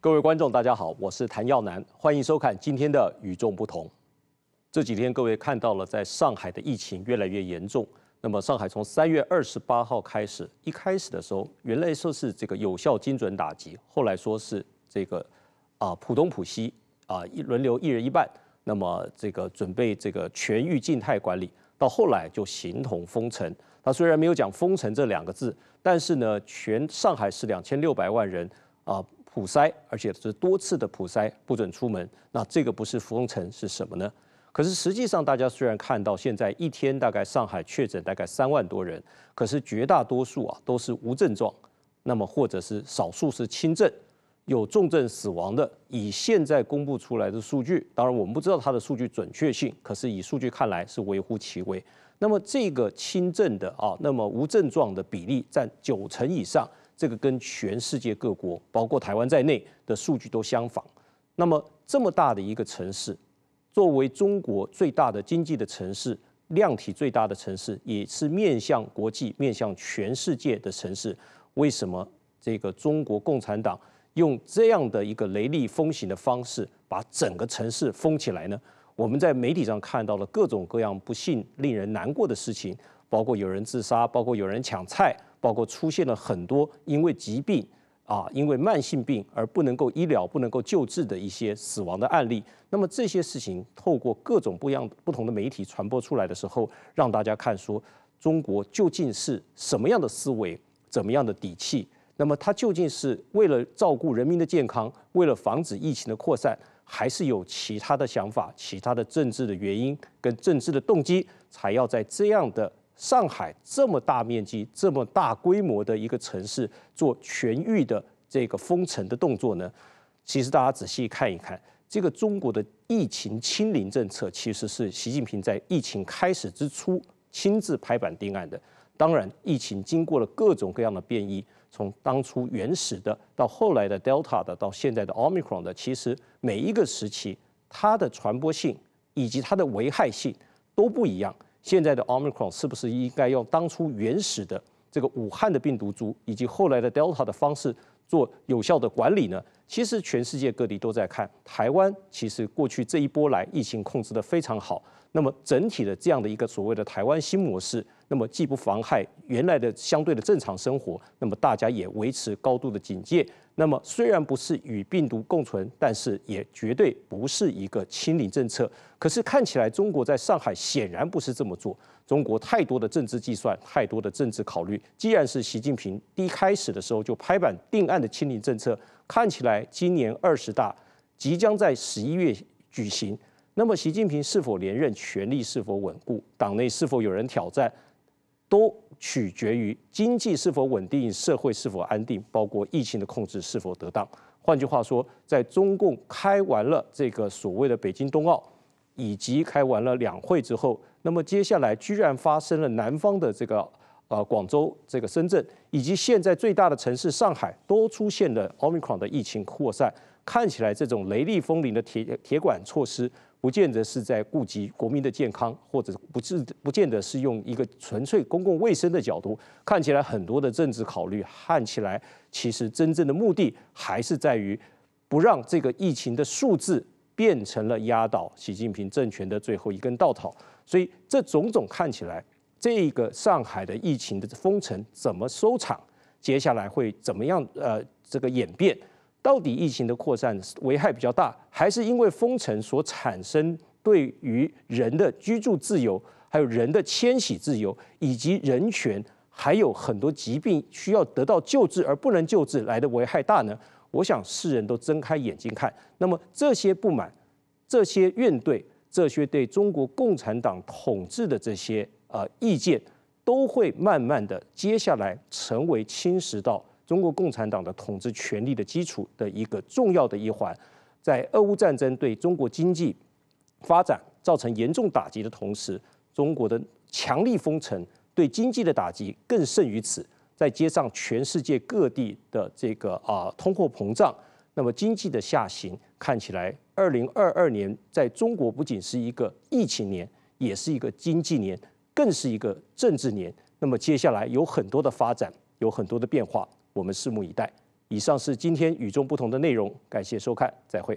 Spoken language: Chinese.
各位观众，大家好，我是谭耀南，欢迎收看今天的《与众不同》。这几天各位看到了，在上海的疫情越来越严重。那么，上海从三月二十八号开始，一开始的时候，原来说是这个有效精准打击，后来说是这个啊浦东浦西啊一轮流一人一半，那么这个准备这个全域静态管理，到后来就形同封城。他虽然没有讲封城这两个字，但是呢，全上海市两千六百万人啊。普筛，而且是多次的普筛，不准出门，那这个不是封城是什么呢？可是实际上，大家虽然看到现在一天大概上海确诊大概三万多人，可是绝大多数啊都是无症状，那么或者是少数是轻症，有重症死亡的。以现在公布出来的数据，当然我们不知道它的数据准确性，可是以数据看来是微乎其微。那么这个轻症的啊，那么无症状的比例占九成以上。这个跟全世界各国，包括台湾在内的数据都相仿。那么这么大的一个城市，作为中国最大的经济的城市、量体最大的城市，也是面向国际、面向全世界的城市，为什么这个中国共产党用这样的一个雷厉风行的方式把整个城市封起来呢？我们在媒体上看到了各种各样不幸、令人难过的事情，包括有人自杀，包括有人抢菜。包括出现了很多因为疾病啊，因为慢性病而不能够医疗、不能够救治的一些死亡的案例。那么这些事情透过各种不一样、不同的媒体传播出来的时候，让大家看说中国究竟是什么样的思维、怎么样的底气。那么它究竟是为了照顾人民的健康，为了防止疫情的扩散，还是有其他的想法、其他的政治的原因跟政治的动机，才要在这样的？上海这么大面积、这么大规模的一个城市做全域的这个封城的动作呢，其实大家仔细看一看，这个中国的疫情清零政策其实是习近平在疫情开始之初亲自拍板定案的。当然，疫情经过了各种各样的变异，从当初原始的，到后来的 Delta 的，到现在的 Omicron 的，其实每一个时期它的传播性以及它的危害性都不一样。现在的奥密克戎是不是应该用当初原始的这个武汉的病毒株，以及后来的 Delta 的方式做有效的管理呢？其实全世界各地都在看台湾，其实过去这一波来疫情控制得非常好。那么整体的这样的一个所谓的台湾新模式，那么既不妨害原来的相对的正常生活，那么大家也维持高度的警戒。那么虽然不是与病毒共存，但是也绝对不是一个清零政策。可是看起来中国在上海显然不是这么做。中国太多的政治计算，太多的政治考虑。既然是习近平第一开始的时候就拍板定案的清零政策。看起来今年二十大即将在十一月举行，那么习近平是否连任，权力是否稳固，党内是否有人挑战，都取决于经济是否稳定，社会是否安定，包括疫情的控制是否得当。换句话说，在中共开完了这个所谓的北京冬奥，以及开完了两会之后，那么接下来居然发生了南方的这个。啊，广州这个深圳，以及现在最大的城市上海，都出现了奥密克戎的疫情扩散。看起来，这种雷厉风行的铁铁管措施，不见得是在顾及国民的健康，或者不是不见得是用一个纯粹公共卫生的角度。看起来，很多的政治考虑，看起来其实真正的目的还是在于不让这个疫情的数字变成了压倒习近平政权的最后一根稻草。所以，这种种看起来。这个上海的疫情的封城怎么收场？接下来会怎么样？呃，这个演变到底疫情的扩散危害比较大，还是因为封城所产生对于人的居住自由、还有人的迁徙自由以及人权，还有很多疾病需要得到救治而不能救治来的危害大呢？我想世人都睁开眼睛看。那么这些不满、这些怨怼、这些对中国共产党统治的这些。呃，意见都会慢慢的接下来成为侵蚀到中国共产党的统治权力的基础的一个重要的一环。在俄乌战争对中国经济发展造成严重打击的同时，中国的强力封城对经济的打击更甚于此。再接上全世界各地的这个啊通货膨胀，那么经济的下行看起来，二零二二年在中国不仅是一个疫情年，也是一个经济年。更是一个政治年，那么接下来有很多的发展，有很多的变化，我们拭目以待。以上是今天与众不同的内容，感谢收看，再会。